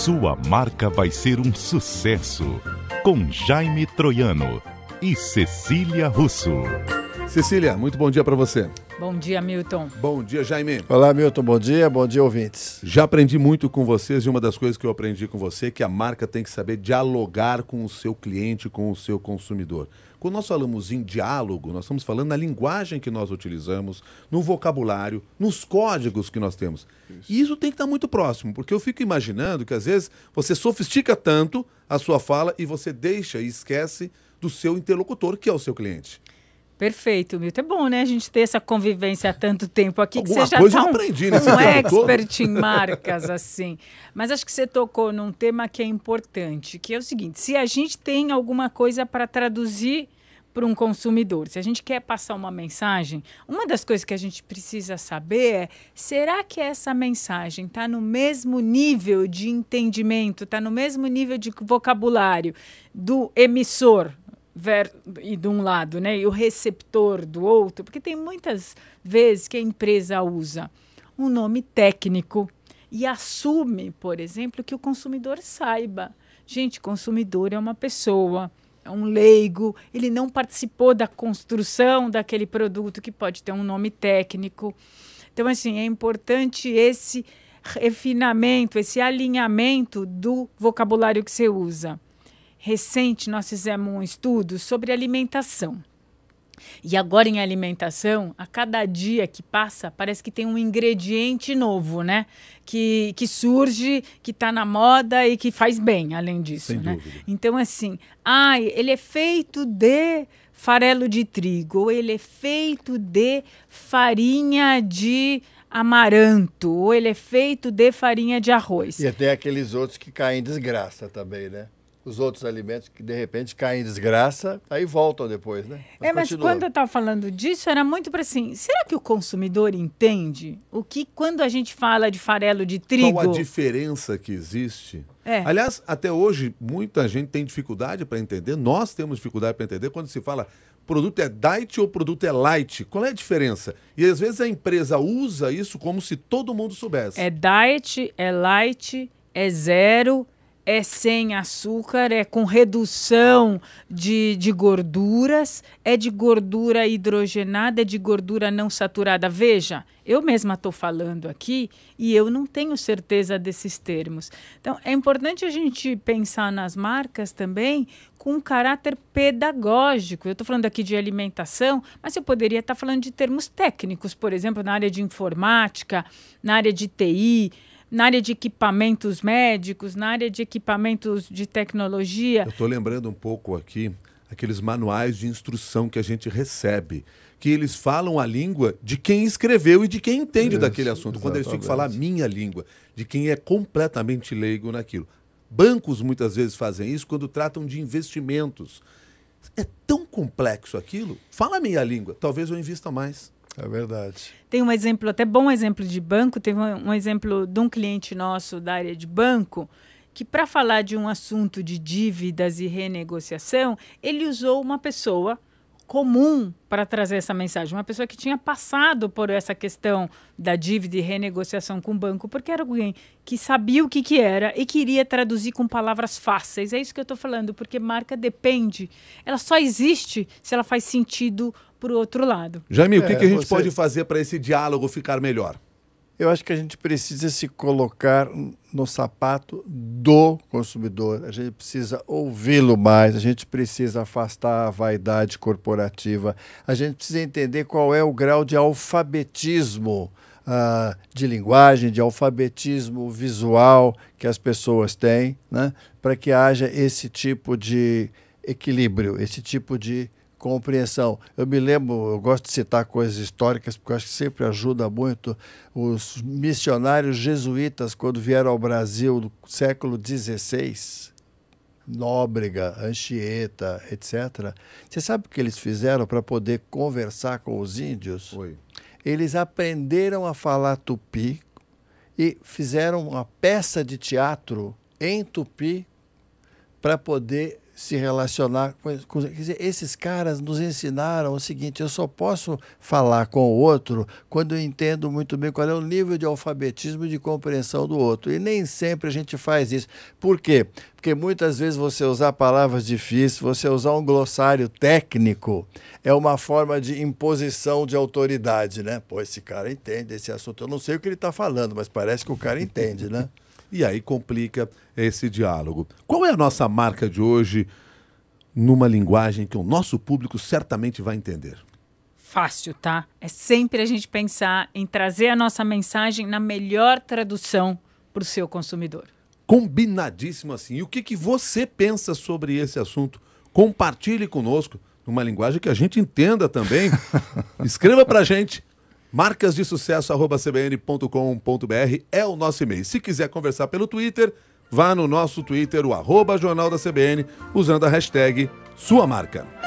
Sua marca vai ser um sucesso. Com Jaime Troiano e Cecília Russo. Cecília, muito bom dia para você. Bom dia, Milton. Bom dia, Jaime. Olá, Milton. Bom dia, bom dia, ouvintes. Já aprendi muito com vocês e uma das coisas que eu aprendi com você é que a marca tem que saber dialogar com o seu cliente, com o seu consumidor. Quando nós falamos em diálogo, nós estamos falando na linguagem que nós utilizamos, no vocabulário, nos códigos que nós temos. Isso. E isso tem que estar muito próximo, porque eu fico imaginando que às vezes você sofistica tanto a sua fala e você deixa e esquece do seu interlocutor, que é o seu cliente. Perfeito, Milton. É bom, né? A gente ter essa convivência há tanto tempo aqui Alguma que você já coisa tá um, eu aprendi nesse um expert em marcas, assim. Mas acho que você tocou num tema que é importante, que é o seguinte: se a gente tem alguma coisa para traduzir para um consumidor, se a gente quer passar uma mensagem, uma das coisas que a gente precisa saber é: será que essa mensagem está no mesmo nível de entendimento, está no mesmo nível de vocabulário do emissor, ver, e de um lado, né? E o receptor do outro, porque tem muitas vezes que a empresa usa um nome técnico e assume, por exemplo, que o consumidor saiba. Gente, consumidor é uma pessoa, é um leigo, ele não participou da construção daquele produto que pode ter um nome técnico. Então, assim, é importante esse refinamento, esse alinhamento do vocabulário que você usa recente nós fizemos um estudo sobre alimentação. E agora em alimentação, a cada dia que passa, parece que tem um ingrediente novo, né? Que, que surge, que está na moda e que faz bem, além disso, Sem né? Então, assim, ai, ele é feito de farelo de trigo, ou ele é feito de farinha de amaranto, ou ele é feito de farinha de arroz. E até aqueles outros que caem em desgraça também, né? os outros alimentos que de repente caem em desgraça, aí voltam depois, né? Mas é, mas continua. quando eu estava falando disso, era muito para assim, será que o consumidor entende o que quando a gente fala de farelo de trigo? Qual a diferença que existe? É. Aliás, até hoje muita gente tem dificuldade para entender, nós temos dificuldade para entender quando se fala produto é diet ou produto é light? Qual é a diferença? E às vezes a empresa usa isso como se todo mundo soubesse. É diet, é light, é zero, é sem açúcar, é com redução de, de gorduras, é de gordura hidrogenada, é de gordura não saturada. Veja, eu mesma estou falando aqui e eu não tenho certeza desses termos. Então, é importante a gente pensar nas marcas também com um caráter pedagógico. Eu estou falando aqui de alimentação, mas eu poderia estar tá falando de termos técnicos, por exemplo, na área de informática, na área de TI na área de equipamentos médicos, na área de equipamentos de tecnologia. Eu estou lembrando um pouco aqui aqueles manuais de instrução que a gente recebe, que eles falam a língua de quem escreveu e de quem entende Isso, daquele assunto. Exatamente. Quando eles têm que falar a minha língua, de quem é completamente leigo naquilo. Bancos muitas vezes fazem isso quando tratam de investimentos. É tão complexo aquilo. Fala a minha língua, talvez eu invista mais. É verdade. Tem um exemplo, até bom exemplo de banco, Teve um exemplo de um cliente nosso da área de banco, que para falar de um assunto de dívidas e renegociação, ele usou uma pessoa comum para trazer essa mensagem, uma pessoa que tinha passado por essa questão da dívida e renegociação com o banco, porque era alguém que sabia o que, que era e queria traduzir com palavras fáceis. É isso que eu estou falando, porque marca depende. Ela só existe se ela faz sentido para o outro lado. Jamil, o que, é, que, a gente você... pode fazer para esse diálogo ficar melhor? Eu acho que a gente precisa se colocar no sapato do consumidor. A gente precisa ouvi-lo mais, a gente precisa afastar a vaidade corporativa, a gente precisa entender qual é o grau de alfabetismo uh, de linguagem, de alfabetismo visual que as pessoas têm, né, para que haja esse tipo de equilíbrio, esse tipo de compreensão. Eu me lembro, eu gosto de citar coisas históricas, porque acho que sempre ajuda muito. Os missionários jesuítas, quando vieram ao Brasil no século XVI, Nóbrega, Anchieta, etc. Você sabe o que eles fizeram para poder conversar com os índios? Oi. Eles aprenderam a falar tupi e fizeram uma peça de teatro em tupi para poder se relacionar com, com dizer, esses caras nos ensinaram o seguinte: eu só posso falar com o outro quando eu entendo muito bem qual é o nível de alfabetismo e de compreensão do outro. E nem sempre a gente faz isso. Por quê? Porque muitas vezes você usar palavras difíceis, você usar um glossário técnico, é uma forma de imposição de autoridade, né? Pô, esse cara entende esse assunto. Eu não sei o que ele está falando, mas parece que o cara entende, né? E aí complica esse diálogo. Qual é a nossa marca de hoje numa linguagem que o nosso público certamente vai entender? Fácil, tá? É sempre a gente pensar em trazer a nossa mensagem na melhor tradução para o seu consumidor. Combinadíssimo assim. E o que, que você pensa sobre esse assunto? Compartilhe conosco numa linguagem que a gente entenda também. Escreva para a gente Marcas de sucesso cbn.com.br é o nosso e-mail. Se quiser conversar pelo Twitter, vá no nosso Twitter, o arroba Jornal da CBN, usando a hashtag sua marca.